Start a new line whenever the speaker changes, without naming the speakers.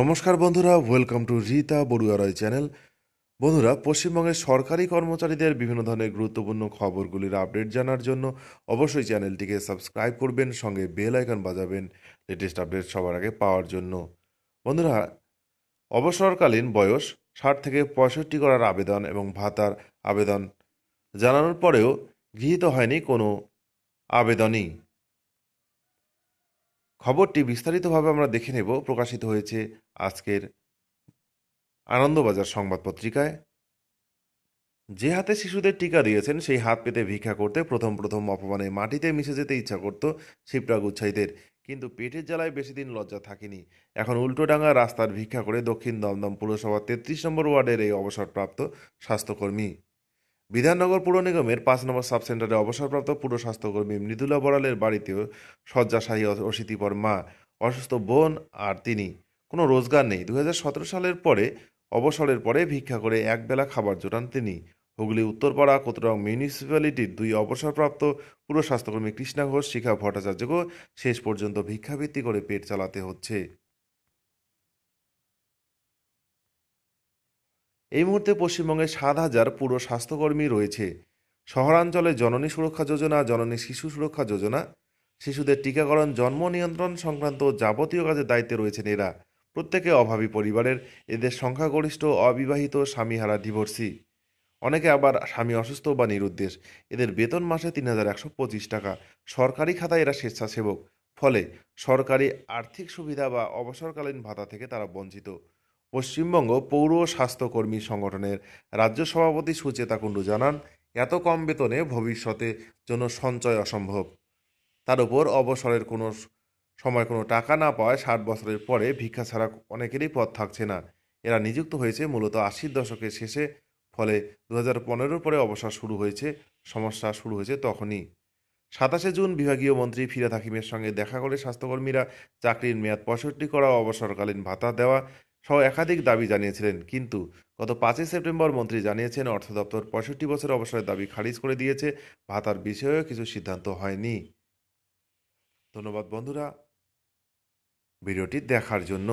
নমস্কার বন্ধুরা welcome to Rita Barua Roy channel বন্ধুরা পশ্চিমবঙ্গের সরকারি কর্মচারীদের বিভিন্ন ধরনের গুরুত্বপূর্ণ খবরগুলির আপডেট জানার জন্য অবশ্যই চ্যানেলটিকে সাবস্ক্রাইব করবেন সঙ্গে বেল আইকন বাজাবেন লেটেস্ট আপডেট সবার আগে পাওয়ার জন্য বন্ধুরা অবসরকালীন বয়স ষাট থেকে পঁয়ষট্টি করার আবেদন এবং ভাতার আবেদন জানানোর পরেও গৃহীত হয়নি কোনো আবেদনই খবরটি বিস্তারিতভাবে আমরা দেখে নেব প্রকাশিত হয়েছে আজকের আনন্দবাজার সংবাদ পত্রিকায় যে হাতে শিশুদের টিকা দিয়েছেন সেই হাত পেতে ভিক্ষা করতে প্রথম প্রথম অপমানে মাটিতে মিশে যেতে ইচ্ছা করত শিবরাগ উৎসাহীদের কিন্তু পেটের জ্বালায় বেশি দিন লজ্জা থাকেনি এখন উল্টোডাঙ্গা রাস্তার ভিক্ষা করে দক্ষিণ দমদম পুরসভার তেত্রিশ নম্বর ওয়ার্ডের এই অবসরপ্রাপ্ত স্বাস্থ্যকর্মী বিধাননগর পুর নিগমের পাঁচ নম্বর সাব সেন্টারে অবসরপ্রাপ্ত পুর স্বাস্থ্যকর্মী মৃদুলা বড়ালের বাড়িতেও শয্যাশায়ী অশীতিপর মা অসুস্থ বোন আর তিনি কোনো রোজগার নেই দু সালের পরে অবসরের পরে ভিক্ষা করে একবেলা খাবার জোটান তিনি হুগলি উত্তরপাড়া কোতরাং মিউনিসিপ্যালিটির দুই অবসরপ্রাপ্ত পুর স্বাস্থ্যকর্মী কৃষ্ণা ঘোষ শিখা ভট্টাচার্যকেও শেষ পর্যন্ত ভিক্ষাবৃত্তি করে পেট চালাতে হচ্ছে এই মুহূর্তে পশ্চিমবঙ্গে সাত হাজার পুরো স্বাস্থ্যকর্মী রয়েছে শহরাঞ্চলে জননী সুরক্ষা যোজনা জননী শিশু সুরক্ষা যোজনা শিশুদের টিকাকরণ জন্ম নিয়ন্ত্রণ সংক্রান্ত যাবতীয় কাজের দায়িত্বে রয়েছেন এরা প্রত্যেকে অভাবী পরিবারের এদের সংখ্যাগরিষ্ঠ অবিবাহিত স্বামীহারা ডিভোর্সি অনেকে আবার স্বামী অসুস্থ বা নিরুদ্দেশ এদের বেতন মাসে তিন হাজার একশো পঁচিশ টাকা সরকারি খাতায় এরা স্বেচ্ছাসেবক ফলে সরকারি আর্থিক সুবিধা বা অবসরকালীন ভাতা থেকে তারা বঞ্চিত পশ্চিমবঙ্গ পৌর স্বাস্থ্যকর্মী সংগঠনের রাজ্য সভাপতি সুচেতা কুণ্ডু জানান এত কম বেতনে ভবিষ্যতে জন্য সঞ্চয় অসম্ভব তার উপর অবসরের কোনো সময় কোনো টাকা না পাওয়ায় ষাট বছরের পরে ভিক্ষা ছাড়া অনেকেরই পথ থাকছে না এরা নিযুক্ত হয়েছে মূলত আশির দশকের শেষে ফলে দু হাজার পরে অবসর শুরু হয়েছে সমস্যা শুরু হয়েছে তখনই সাতাশে জুন বিভাগীয় মন্ত্রী ফিরাদ হাকিমের সঙ্গে দেখা করে স্বাস্থ্যকর্মীরা চাকরির মেয়াদ পঁয়ষট্টি করা অবসরকালীন ভাতা দেওয়া সহ একাধিক দাবি জানিয়েছিলেন কিন্তু গত পাঁচই সেপ্টেম্বর মন্ত্রী জানিয়েছেন অর্থ দপ্তর পঁয়ষট্টি বছর অবসরের দাবি খারিজ করে দিয়েছে ভাতার বিষয়েও কিছু সিদ্ধান্ত হয়নি ধন্যবাদ বন্ধুরা ভিডিওটি দেখার জন্য